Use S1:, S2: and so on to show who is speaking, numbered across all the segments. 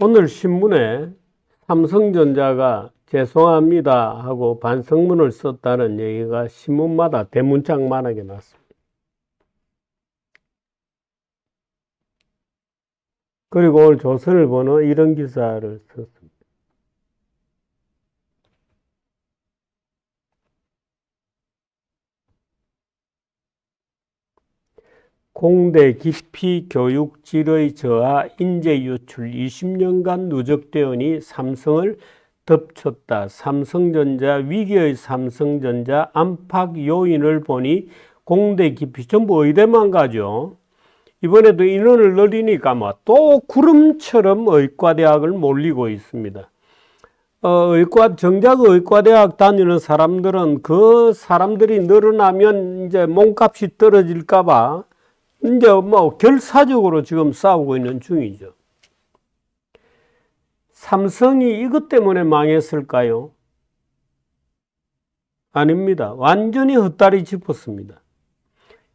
S1: 오늘 신문에 삼성전자가 죄송합니다 하고 반성문을 썼다는 얘기가 신문마다 대문짝만하게 났습니다. 그리고 오늘 조선을 보는 이런 기사를 썼어요. 공대 깊이 교육 질의 저하 인재 유출 20년간 누적되으니 삼성을 덮쳤다. 삼성전자 위기의 삼성전자 안팎 요인을 보니 공대 깊이 전부 의대만 가죠. 이번에도 인원을 늘리니까 막또 뭐 구름처럼 의과대학을 몰리고 있습니다. 어, 의과 정작 의과대학 다니는 사람들은 그 사람들이 늘어나면 이제 몸값이 떨어질까봐 이제 뭐 결사적으로 지금 싸우고 있는 중이죠. 삼성이 이것 때문에 망했을까요? 아닙니다. 완전히 헛다리 짚었습니다.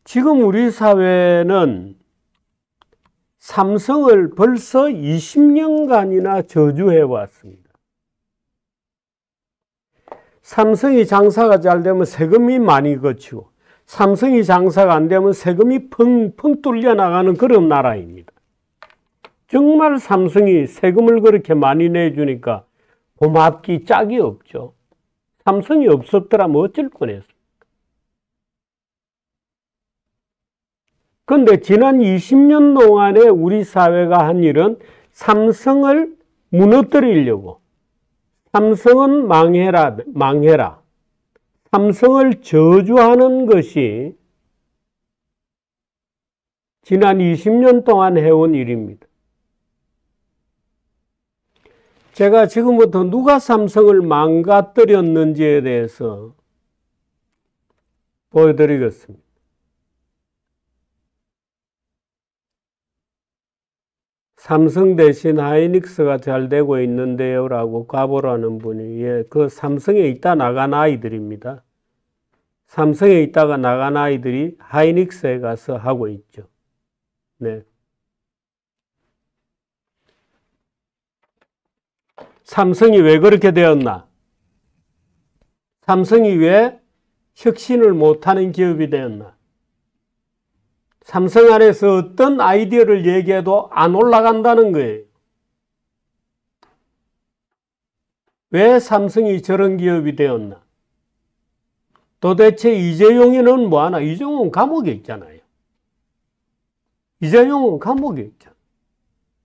S1: 지금 우리 사회는 삼성을 벌써 20년간이나 저주해 왔습니다. 삼성이 장사가 잘 되면 세금이 많이 거치고 삼성이 장사가 안 되면 세금이 펑펑 뚫려 나가는 그런 나라입니다. 정말 삼성이 세금을 그렇게 많이 내주니까 고맙기 짝이 없죠. 삼성이 없었더라면 뭐 어쩔 뻔했습니까? 그런데 지난 20년 동안에 우리 사회가 한 일은 삼성을 무너뜨리려고 삼성은 망해라, 망해라. 삼성을 저주하는 것이 지난 20년 동안 해온 일입니다. 제가 지금부터 누가 삼성을 망가뜨렸는지에 대해서 보여드리겠습니다. 삼성 대신 하이닉스가 잘 되고 있는데요 라고 가보라는 분이 예, 그 삼성에 있다 나간 아이들입니다. 삼성에 있다가 나간 아이들이 하이닉스에 가서 하고 있죠. 네. 삼성이 왜 그렇게 되었나? 삼성이 왜 혁신을 못하는 기업이 되었나? 삼성 안에서 어떤 아이디어를 얘기해도 안 올라간다는 거예요. 왜 삼성이 저런 기업이 되었나? 도대체 이재용이는 뭐하나? 이재용은 감옥에 있잖아요. 이재용은 감옥에 있잖아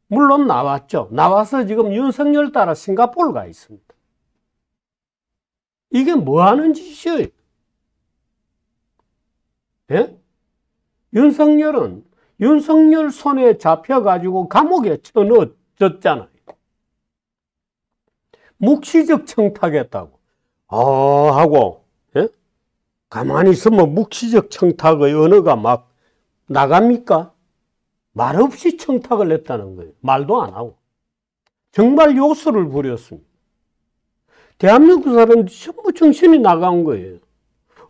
S1: 물론 나왔죠. 나와서 지금 윤석열 따라 싱가포르 가 있습니다. 이게 뭐하는 짓이에요? 예? 윤석열은 윤석열 손에 잡혀가지고 감옥에 쳐넣었잖아요. 묵시적 청탁했다고. 아 하고 가만히 있으면 묵시적 청탁의 언어가 막 나갑니까? 말없이 청탁을 했다는 거예요. 말도 안 하고. 정말 요술을 부렸습니다. 대한민국 사람들 전부 정신이 나간 거예요.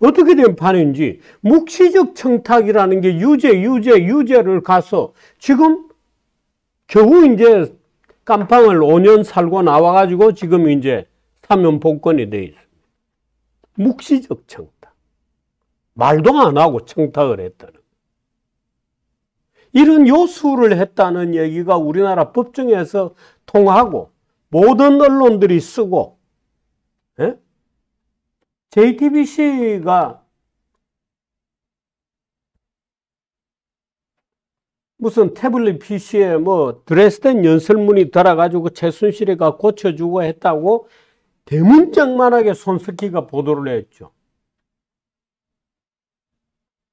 S1: 어떻게 된 판인지 묵시적 청탁이라는 게 유죄 유죄 유죄를 가서 지금 겨우 이제 깜빵을 5년 살고 나와가지고 지금 이제 사면 복권이 돼 있습니다. 묵시적 청탁. 말도 안 하고 청탁을 했다는 이런 요수를 했다는 얘기가 우리나라 법정에서 통하고 모든 언론들이 쓰고 예? JTBC가 무슨 태블릿 PC에 뭐 드레스덴 연설문이 들어가지고 최순실이가 고쳐주고 했다고 대문짝만하게 손석희가 보도를 했죠.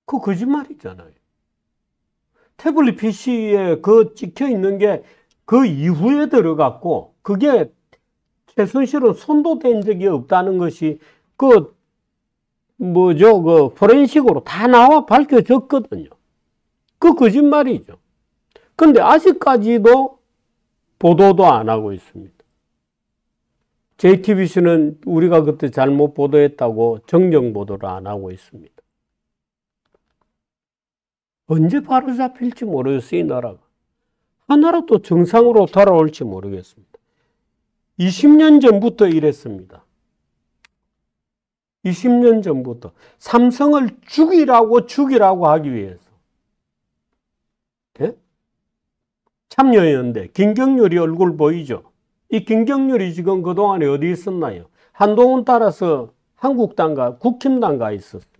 S1: 그 거짓말이잖아요. 태블릿 PC에 그 찍혀 있는 게 그 이후에 들어갔고 그게 최순실은 손도 댄 적이 없다는 것이 그 뭐죠 그 포렌식으로 다 나와 밝혀졌거든요. 그 거짓말이죠. 근데 아직까지도 보도도 안 하고 있습니다. JTBC는 우리가 그때 잘못 보도했다고 정정 보도를 안 하고 있습니다. 언제 바로잡힐지 모르겠어요, 이 나라가. 하나라도 정상으로 돌아올지 모르겠습니다. 20년 전부터 이랬습니다. 20년 전부터 삼성을 죽이라고 죽이라고 하기 위해서 예? 참여연대 김경률이 얼굴 보이죠? 이 김경률이 지금 그동안에 어디 있었나요? 한동훈 따라서 한국당과 국힘당과 있었어요.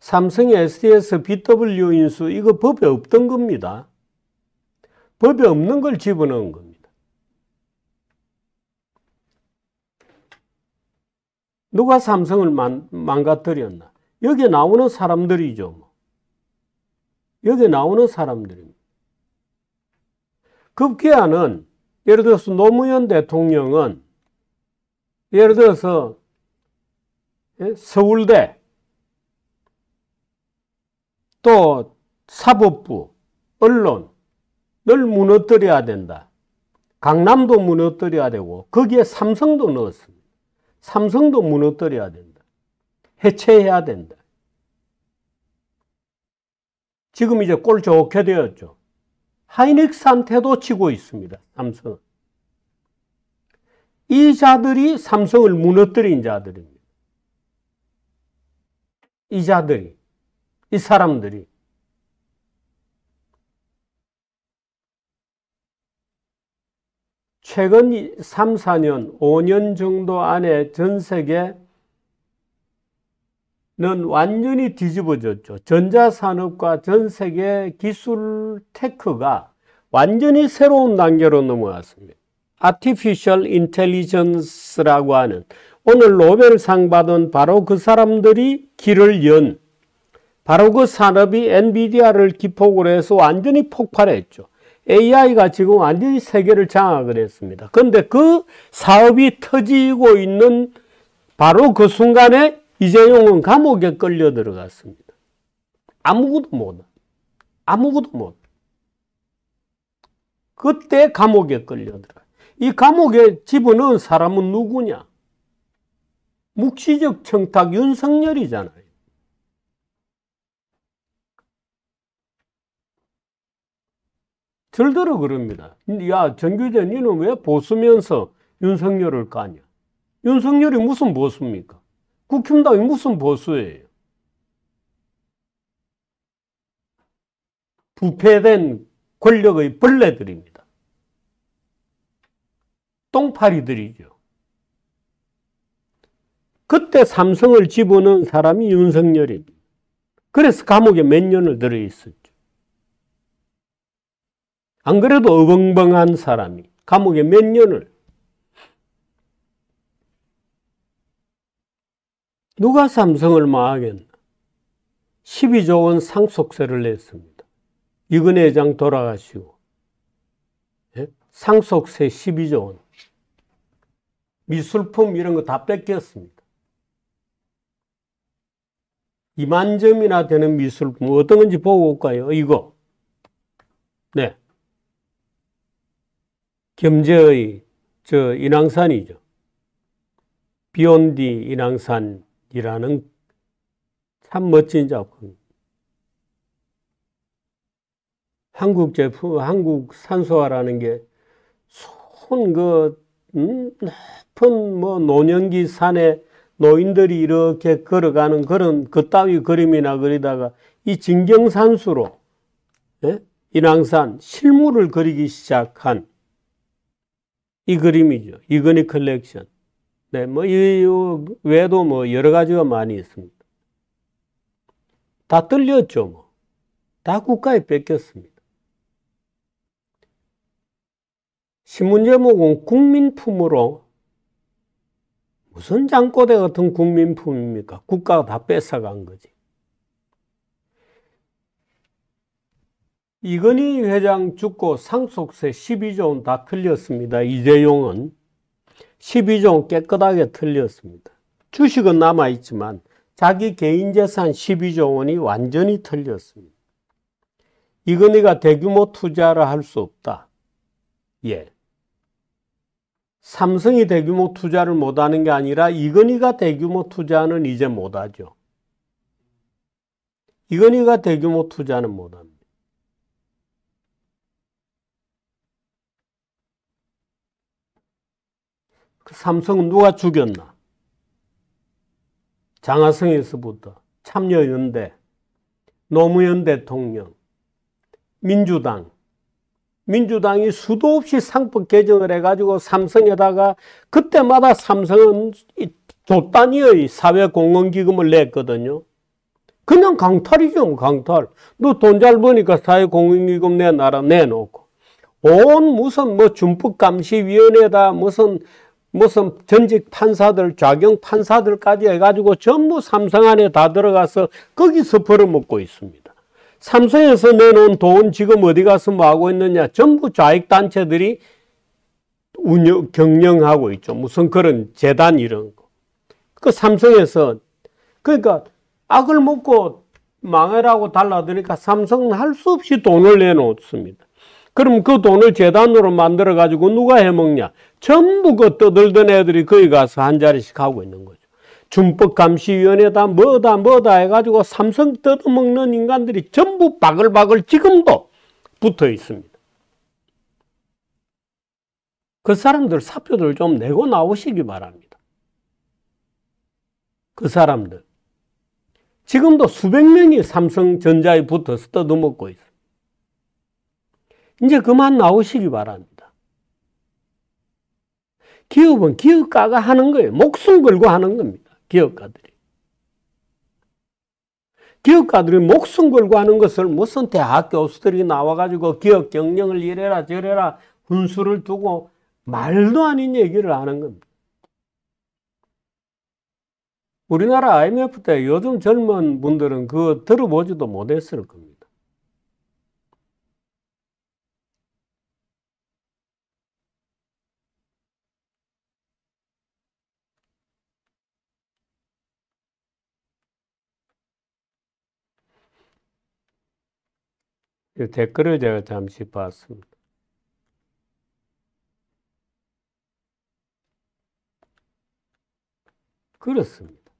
S1: 삼성 SDS BW 인수 이거 법에 없던 겁니다. 법에 없는 걸 집어넣은 겁니다. 누가 삼성을 망, 망가뜨렸나? 여기 나오는 사람들이죠. 뭐. 여기 나오는 사람들입니다. 급기야는 예를 들어서 노무현 대통령은 예를 들어서 예? 서울대 또 사법부, 언론 늘 무너뜨려야 된다. 강남도 무너뜨려야 되고 거기에 삼성도 넣었습니다. 삼성도 무너뜨려야 된다. 해체해야 된다. 지금 이제 꼴 좋게 되었죠. 하이닉스한테도 치고 있습니다. 삼성은. 이 자들이 삼성을 무너뜨린 자들입니다. 이 자들이. 이 사람들이. 최근 3, 4년, 5년 정도 안에 전 세계는 완전히 뒤집어졌죠. 전자산업과 전 세계 기술 테크가 완전히 새로운 단계로 넘어왔습니다 Artificial Intelligence라고 하는 오늘 노벨상 받은 바로 그 사람들이 길을 연 바로 그 산업이 엔비디아를 기폭을 해서 완전히 폭발했죠. AI가 지금 완전히 세계를 장악을 했습니다. 그런데 그 사업이 터지고 있는 바로 그 순간에 이재용은 감옥에 끌려 들어갔습니다. 아무것도 못. 아무것도 못. 그때 감옥에 끌려 들어이 감옥에 집어넣은 사람은 누구냐? 묵시적 청탁 윤석열이잖아요. 절대로 그럽니다. 야, 정규재, 니는 왜 보수면서 윤석열을 까냐? 윤석열이 무슨 보수입니까? 국힘당이 무슨 보수예요? 부패된 권력의 벌레들입니다. 똥파리들이죠. 그때 삼성을 집어넣은 사람이 윤석열입니다. 그래서 감옥에 몇 년을 들어있어요. 안 그래도 어벙벙한 사람이 감옥에 몇 년을 누가 삼성을 망하겠나? 12조 원 상속세를 냈습니다. 이근혜 회장 돌아가시고 예? 상속세 12조 원 미술품 이런 거 다 뺏겼습니다. 2만 점이나 되는 미술품 어떤 건지 보고 올까요? 이거 네. 겸재의저 인왕산이죠. 비온디 인왕산이라는 참 멋진 작품. 한국 제품, 한국 산소화라는 게 손그 음, 높은 뭐 노년기 산에 노인들이 이렇게 걸어가는 그런 그 따위 그림이나 그리다가 이 진경산수로 예? 인왕산 실물을 그리기 시작한 이 그림이죠. 이건희 컬렉션. 네, 뭐, 이, 외에도 뭐, 여러 가지가 많이 있습니다. 다 뚫렸죠, 뭐. 다 국가에 뺏겼습니다. 신문 제목은 국민품으로 무슨 장꼬대 같은 국민품입니까? 국가가 다 뺏어간 거지. 이건희 회장 죽고 상속세 12조는 다 틀렸습니다. 이재용은 12조는 깨끗하게 틀렸습니다. 주식은 남아있지만 자기 개인 재산 12조 원이 완전히 틀렸습니다. 이건희가 대규모 투자를 할 수 없다. 예. 삼성이 대규모 투자를 못하는 게 아니라 이건희가 대규모 투자는 이제 못하죠. 이건희가 대규모 투자는 못합니다. 그 삼성은 누가 죽였나? 장하성에서부터 참여연대, 노무현 대통령, 민주당, 민주당이 수도 없이 상법 개정을 해가지고 삼성에다가 그때마다 삼성은 조단위의 사회공헌기금을 냈거든요. 그냥 강탈이죠, 뭐 강탈. 너 돈 잘 버니까 사회공헌기금 내놔라 내놓고. 온 무슨 뭐 준법감시위원회다 무슨 무슨 전직 판사들, 좌경 판사들까지 해가지고 전부 삼성 안에 다 들어가서 거기서 벌어먹고 있습니다. 삼성에서 내놓은 돈 지금 어디 가서 뭐하고 있느냐. 전부 좌익단체들이 운영, 경영하고 있죠. 무슨 그런 재단 이런 거. 그 삼성에서, 그러니까 악을 먹고 망해라고 달라드니까 삼성은 할 수 없이 돈을 내놓습니다. 그럼 그 돈을 재단으로 만들어 가지고 누가 해먹냐? 전부 그 떠들던 애들이 거기 가서 한 자리씩 하고 있는 거죠. 준법감시위원회다 뭐다 뭐다 해가지고 삼성 뜯어먹는 인간들이 전부 바글바글 지금도 붙어 있습니다. 그 사람들 사표들 좀 내고 나오시기 바랍니다. 그 사람들. 지금도 수백 명이 삼성전자에 붙어서 뜯어먹고 있어요. 이제 그만 나오시기 바랍니다. 기업은 기업가가 하는 거예요. 목숨 걸고 하는 겁니다. 기업가들이. 기업가들이 목숨 걸고 하는 것을 무슨 대학 교수들이 나와가지고 기업 경영을 이래라 저래라 분수를 두고 말도 아닌 얘기를 하는 겁니다. 우리나라 IMF 때 요즘 젊은 분들은 그거 들어보지도 못했을 겁니다. 그 댓글을 제가 잠시 봤습니다. 그렇습니다.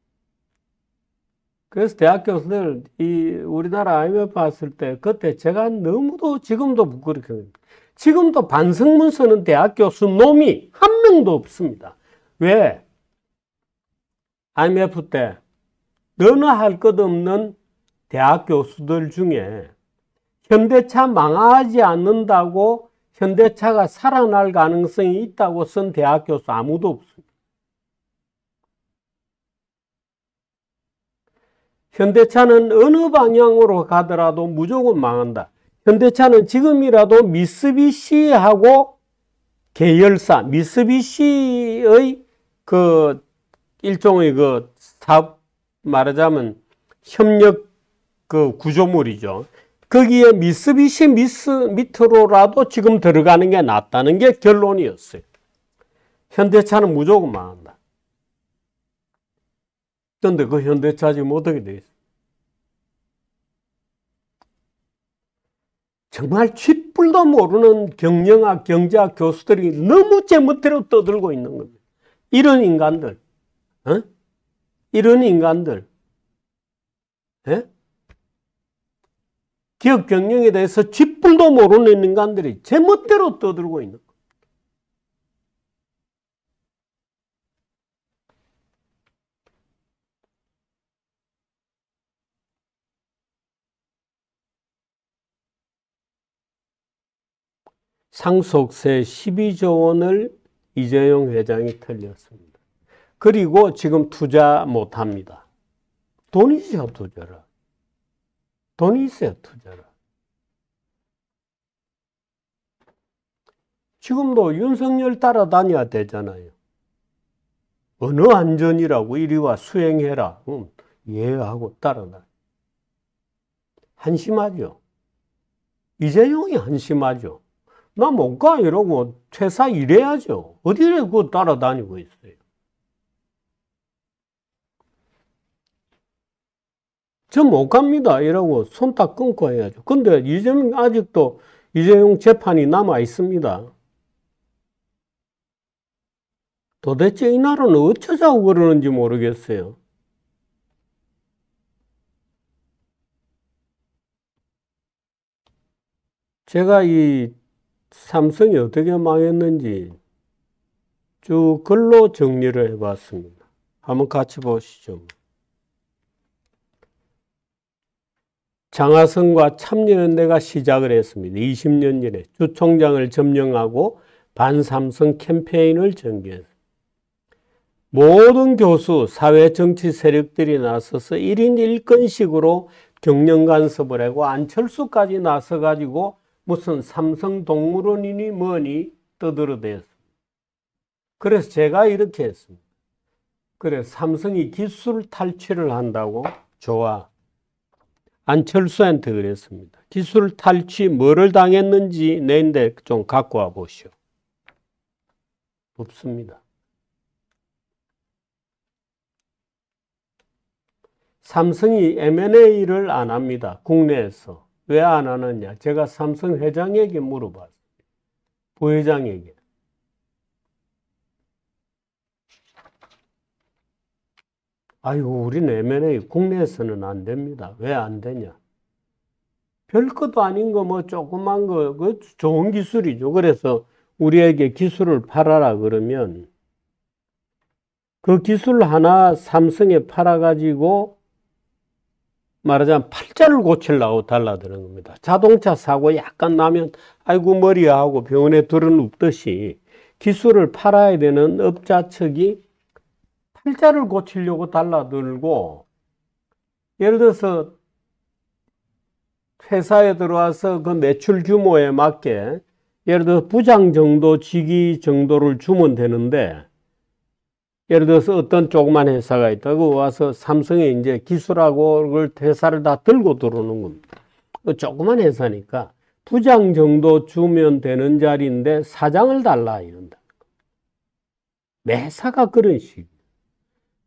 S1: 그래서 대학 교수들 이 우리나라 IMF 봤을 때 그때 제가 너무도 지금도 부끄럽게 지금도 반성문 서는 대학 교수 놈이 한 명도 없습니다. 왜? IMF 때 너나 할 것 없는 대학 교수들 중에 현대차 망하지 않는다고 현대차가 살아날 가능성이 있다고 쓴 대학 교수 아무도 없습니다. 현대차는 어느 방향으로 가더라도 무조건 망한다. 현대차는 지금이라도 미쓰비시하고 계열사, 미쓰비시의 그 일종의 그 사업 말하자면 협력 그 구조물이죠. 거기에 미쓰비시 미스 밑으로라도 지금 들어가는 게 낫다는 게 결론이었어요. 현대차는 무조건 망한다. 그런데 그 현대차 지금 뭐 어떻게 돼 있어? 정말 쥐뿔도 모르는 경영학, 경제학 교수들이 너무 제멋대로 떠들고 있는 겁니다. 이런 인간들, 어? 이런 인간들, 에? 예? 기업 경영에 대해서 지분도 모르는 인간들이 제멋대로 떠들고 있는 거. 상속세 12조 원을 이재용 회장이 털렸습니다. 그리고 지금 투자 못합니다. 돈이죠, 투자를. 돈이 있어요, 투자를. 지금도 윤석열 따라다녀야 되잖아요. 어느 안전이라고 이리와 수행해라. 응. 예 하고 따라다. 한심하죠. 이재용이 한심하죠. 나못가 이러고 퇴사 일해야죠. 어디를 그 따라다니고 있어요. 저못 갑니다. 이러고 손 딱 끊고 해야죠. 근데 이재명 아직도 이재용 재판이 남아 있습니다. 도대체 이 나라는 어쩌자고 그러는지 모르겠어요. 제가 이 삼성이 어떻게 망했는지 쭉 글로 정리를 해봤습니다. 한번 같이 보시죠. 장하성과 참여는내가 시작을 했습니다. 20년 전에 주총장을 점령하고 반삼성 캠페인을 전개했습니다. 모든 교수, 사회 정치 세력들이 나서서 1인 1건식으로 경영 간섭을 하고 안철수까지 나서 가지고 무슨 삼성 동물원이니 뭐니 떠들어댔습니다. 대 그래서 제가 이렇게 했습니다. 그래 삼성이 기술 탈취를 한다고 좋아. 안철수한테 그랬습니다. 기술 탈취 뭐를 당했는지 내인데 좀 갖고 와 보시오. 없습니다. 3성이 M&A를 안 합니다. 국내에서. 왜 안 하느냐? 제가 삼성 회장에게 물어봤어요. 부회장에게. 아이고 우리 내면에 국내에서는 안 됩니다. 왜 안 되냐? 별 것도 아닌 거뭐 조그만 거그 좋은 기술이죠. 그래서 우리에게 기술을 팔아라 그러면 그 기술 하나 삼성에 팔아가지고 말하자면 팔자를 고칠라고 달라드는 겁니다. 자동차 사고 약간 나면 아이고 머리 하고 병원에 들은 눕듯이 기술을 팔아야 되는 업자 측이 팔자를 고치려고 달라들고 예를 들어서 회사에 들어와서 그 매출 규모에 맞게 예를 들어 서 부장 정도, 직위 정도를 주면 되는데 예를 들어서 어떤 조그만 회사가 있다고 와서 삼성에 이제 기술하고 그걸 회사를 다 들고 들어오는 겁니다. 그 조그만 회사니까 부장 정도 주면 되는 자리인데 사장을 달라 이런다. 매사가 그런 식.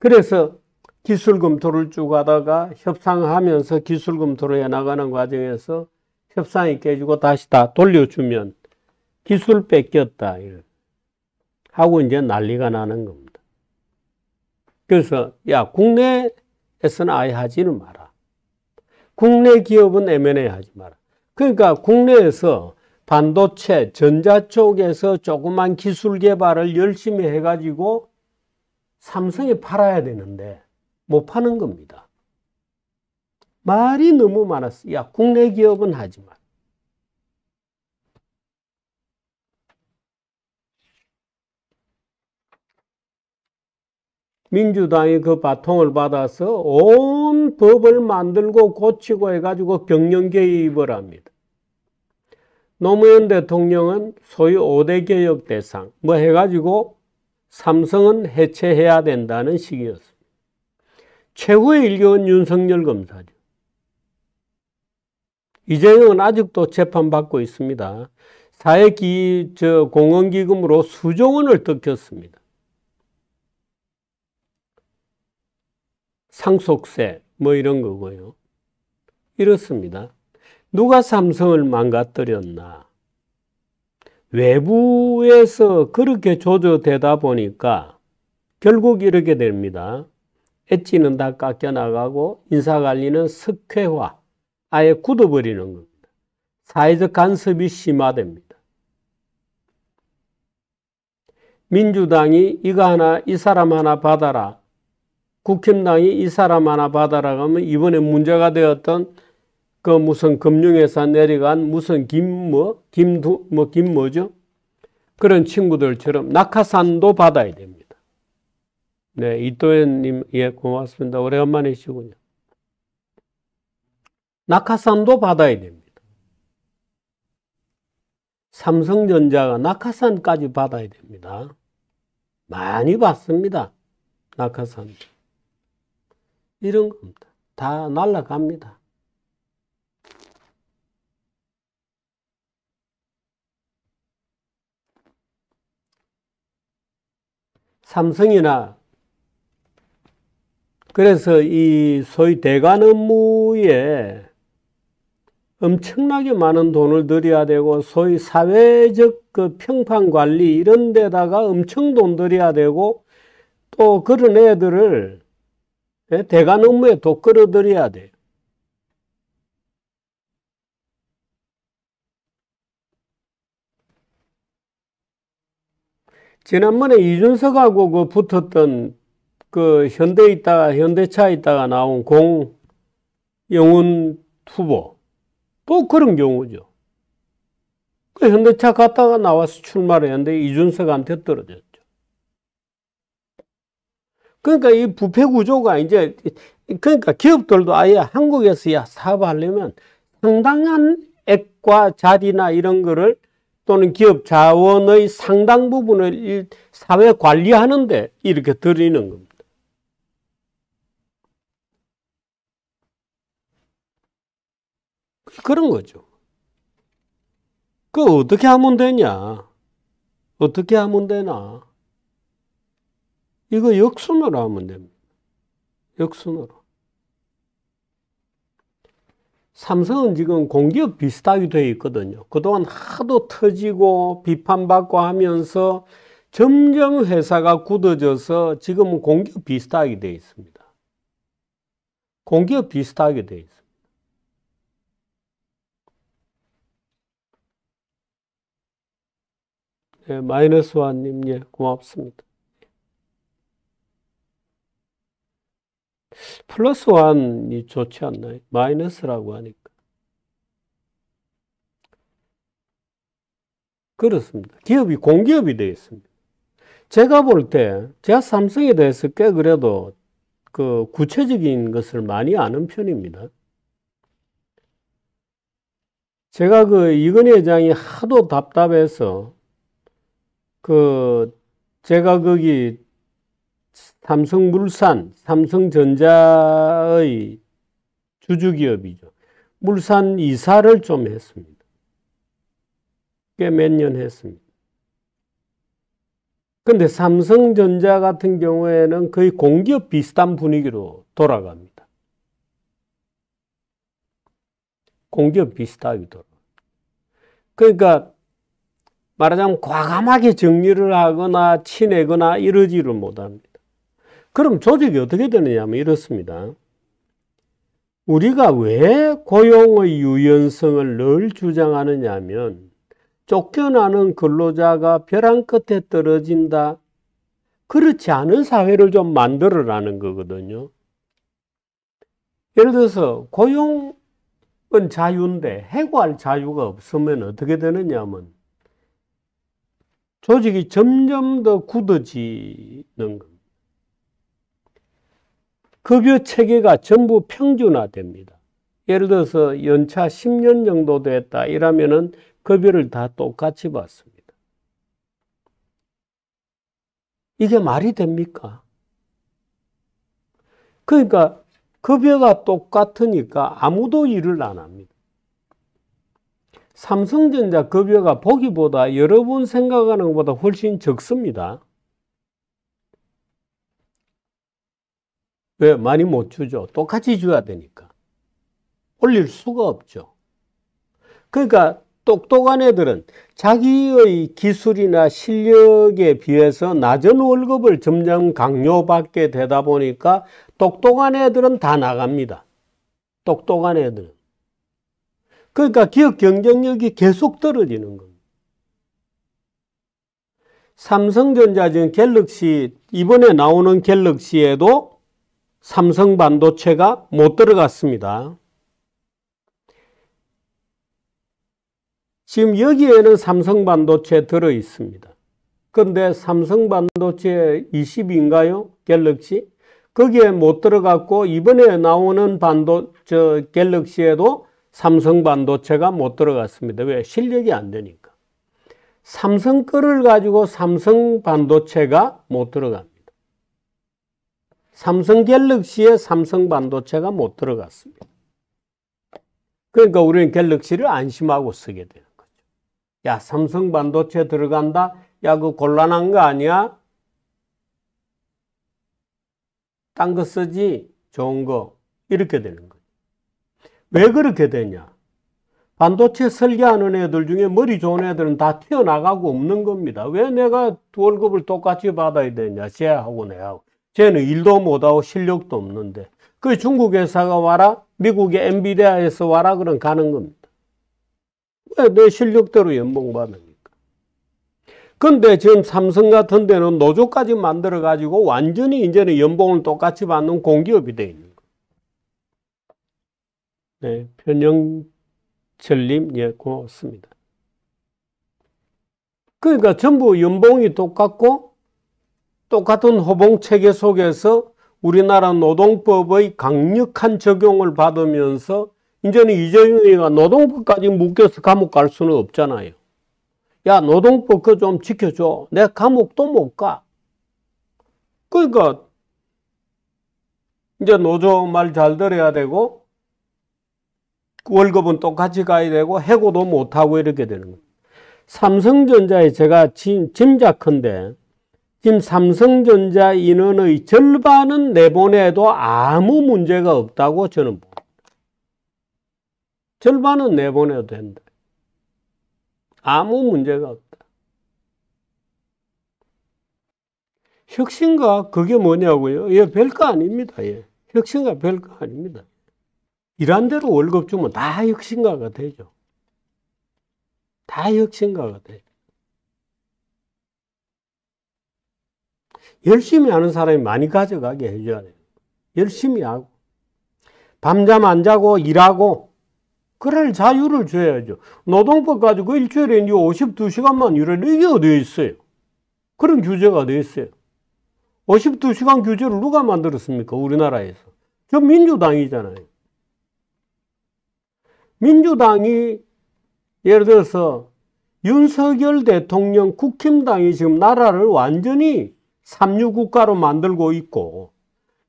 S1: 그래서 기술 검토를 쭉 하다가 협상하면서 기술 검토를 해 나가는 과정에서 협상이 깨지고 다시 다 돌려주면 기술 뺏겼다 하고 이제 난리가 나는 겁니다. 그래서 야 국내에서는 아예 하지는 마라. 국내 기업은 M&A 하지 마라. 그러니까 국내에서 반도체, 전자 쪽에서 조그만 기술 개발을 열심히 해가지고 삼성이 팔아야 되는데 못 파는 겁니다. 말이 너무 많았어. 야, 국내 기업은 하지만. 민주당이 그 바통을 받아서 온 법을 만들고 고치고 해가지고 경영 개입을 합니다. 노무현 대통령은 소위 5대 개혁 대상, 뭐 해가지고 삼성은 해체해야 된다는 시기였습니다. 최후의 일격은 윤석열 검사죠. 이재용은 아직도 재판받고 있습니다. 사회기, 저, 공헌기금으로 수조 원을 뜯겼습니다. 상속세, 뭐 이런 거고요. 이렇습니다. 누가 삼성을 망가뜨렸나? 외부에서 그렇게 조조되다 보니까 결국 이렇게 됩니다. 엣지는 다 깎여나가고 인사관리는 석회화, 아예 굳어버리는 겁니다. 사회적 간섭이 심화됩니다. 민주당이 이거 하나, 이 사람 하나 받아라. 국힘당이 이 사람 하나 받아라 하면 이번에 문제가 되었던 그 무슨 금융회사 내려간 무슨 김뭐 김두 뭐 김 뭐죠? 그런 친구들처럼 낙하산도 받아야 됩니다. 네, 이도현님 예 고맙습니다. 오래간만이시군요. 낙하산도 받아야 됩니다. 삼성전자가 낙하산까지 받아야 됩니다. 많이 받습니다. 낙하산 이런 겁니다. 다 날라갑니다. 삼성이나 그래서 이 소위 대관 업무에 엄청나게 많은 돈을 들여야 되고 소위 사회적 그 평판 관리 이런 데다가 엄청 돈 들여야 되고 또 그런 애들을 예, 대관 업무에 또 끌어들여야 돼. 지난번에 이준석하고 그 붙었던 그 현대 있다가 현대차 있다가 나온 공 영훈 후보 또 그런 경우죠. 그 현대차 갔다가 나와서 출마 했는데 이준석한테 떨어졌죠. 그러니까 이 부패 구조가 이제 그러니까 기업들도 아예 한국에서 야 사업하려면 상당한 액과 자리나 이런 거를 또는 기업 자원의 상당 부분을 사회 관리하는데 이렇게 들이는 겁니다. 그런 거죠. 그 어떻게 하면 되냐? 어떻게 하면 되나? 이거 역순으로 하면 됩니다. 역순으로. 삼성은 지금 공기업 비슷하게 되어 있거든요. 그동안 하도 터지고 비판받고 하면서 점점 회사가 굳어져서 지금은 공기업 비슷하게 되어 있습니다. 공기업 비슷하게 되어 있습니다. 네, 마이너스와님, 예, 고맙습니다. 플러스 1이 좋지 않나요? 마이너스라고 하니까. 그렇습니다. 기업이 공기업이 되겠습니다. 제가 볼 때, 제가 삼성에 대해서 꽤 그래도 그 구체적인 것을 많이 아는 편입니다. 제가 그 이건희 회장이 하도 답답해서 그 제가 거기 삼성물산, 삼성전자의 주주기업이죠. 물산 이사를 좀 했습니다. 꽤 몇 년 했습니다. 근데 삼성전자 같은 경우에는 거의 공기업 비슷한 분위기로 돌아갑니다. 공기업 비슷하게 돌아. 그러니까 말하자면 과감하게 정리를 하거나 치내거나 이러지를 못합니다. 그럼 조직이 어떻게 되느냐 하면 이렇습니다. 우리가 왜 고용의 유연성을 늘 주장하느냐 하면 쫓겨나는 근로자가 벼랑 끝에 떨어진다. 그렇지 않은 사회를 좀 만들어라는 거거든요. 예를 들어서 고용은 자유인데 해고할 자유가 없으면 어떻게 되느냐 하면 조직이 점점 더 굳어지는 거. 급여 체계가 전부 평준화됩니다. 예를 들어서 연차 10년 정도 됐다 이러면은 급여를 다 똑같이 받습니다. 이게 말이 됩니까? 그러니까 급여가 똑같으니까 아무도 일을 안 합니다. 삼성전자 급여가 보기보다 여러분 생각하는 것보다 훨씬 적습니다. 왜 많이 못 주죠? 똑같이 줘야 되니까. 올릴 수가 없죠. 그러니까 똑똑한 애들은 자기의 기술이나 실력에 비해서 낮은 월급을 점점 강요받게 되다 보니까 똑똑한 애들은 다 나갑니다. 똑똑한 애들은. 그러니까 기업 경쟁력이 계속 떨어지는 겁니다. 삼성전자 지금 갤럭시, 이번에 나오는 갤럭시에도 삼성 반도체가 못 들어갔습니다. 지금 여기에는 삼성 반도체 들어 있습니다. 그데 삼성 반도체 20인가요? 갤럭시? 거기에 못 들어갔고 이번에 나오는 반도 저 갤럭시에도 삼성 반도체가 못 들어갔습니다. 왜? 실력이 안 되니까. 삼성 거를 가지고 삼성 반도체가 못 들어간. 삼성 갤럭시에 삼성 반도체가 못 들어갔습니다. 그러니까 우리는 갤럭시를 안심하고 쓰게 되는 거죠. 야, 삼성 반도체 들어간다? 야, 그 곤란한 거 아니야? 딴 거 쓰지? 좋은 거. 이렇게 되는 거죠. 왜 그렇게 되냐? 반도체 설계하는 애들 중에 머리 좋은 애들은 다 튀어나가고 없는 겁니다. 왜 내가 월급을 똑같이 받아야 되냐? 쟤하고 내하고. 쟤는 일도 못하고 실력도 없는데 그 중국 회사가 와라 미국의 엔비디아에서 와라 그런 가는 겁니다. 왜 내 실력대로 연봉 받으니까. 근데 지금 삼성 같은 데는 노조까지 만들어 가지고 완전히 이제는 연봉을 똑같이 받는 공기업이 돼 있는 거. 네, 편영철님 예 고맙습니다. 그러니까 전부 연봉이 똑같고 똑같은 호봉체계 속에서 우리나라 노동법의 강력한 적용을 받으면서 이제는 이재용이가 노동법까지 묶여서 감옥 갈 수는 없잖아요. 야 노동법 그거 좀 지켜줘. 내 감옥도 못 가. 그러니까 이제 노조 말 잘 들어야 되고 월급은 똑같이 가야 되고 해고도 못하고 이렇게 되는 거예요. 삼성전자에 제가 짐, 짐작컨대 지금 삼성전자 인원의 절반은 내보내도 아무 문제가 없다고 저는 봅니다. 절반은 내보내도 된다. 아무 문제가 없다. 혁신과 그게 뭐냐고요? 예, 별거 아닙니다. 예. 혁신과 별거 아닙니다. 일한 대로 월급 주면 다 혁신가가 되죠. 다 혁신가가 되죠. 열심히 하는 사람이 많이 가져가게 해줘야 돼요. 열심히 하고. 밤잠 안 자고 일하고. 그럴 자유를 줘야죠. 노동법 가지고 일주일에 52시간만 일해도 이게 어디에 있어요? 그런 규제가 되어 있어요. 52시간 규제를 누가 만들었습니까? 우리나라에서. 저 민주당이잖아요. 민주당이 예를 들어서 윤석열 대통령 국힘당이 지금 나라를 완전히 삼류 국가로 만들고 있고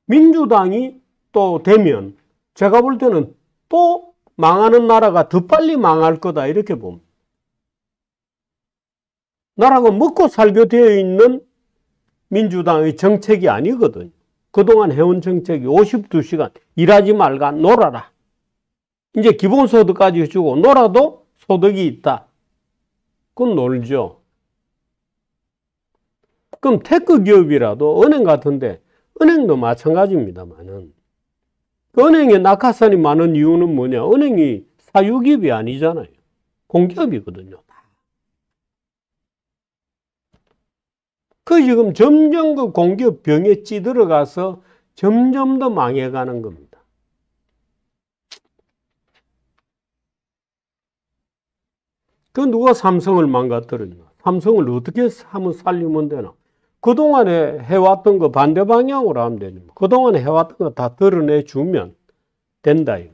S1: 민주당이 또 되면 제가 볼 때는 또 망하는 나라가 더 빨리 망할 거다 이렇게 봅니다. 나라가 먹고 살게 되어 있는 민주당의 정책이 아니거든요. 그동안 해온 정책이 52시간 일하지 말가 놀아라. 이제 기본소득까지 주고 놀아도 소득이 있다. 그건 놀죠. 그럼 테크 기업이라도 은행 같은데 은행도 마찬가지입니다만은 그 은행에 낙하산이 많은 이유는 뭐냐? 은행이 사유기업이 아니잖아요. 공기업이거든요. 그 지금 점점 그 공기업 병에 찌들어가서 점점 더 망해가는 겁니다. 그 누가 삼성을 망가뜨렸나? 삼성을 어떻게 한번 살리면 되나? 그동안에 해왔던 거 반대 방향으로 하면 되죠. 그동안에 해왔던 거 다 드러내주면 된다. 이거.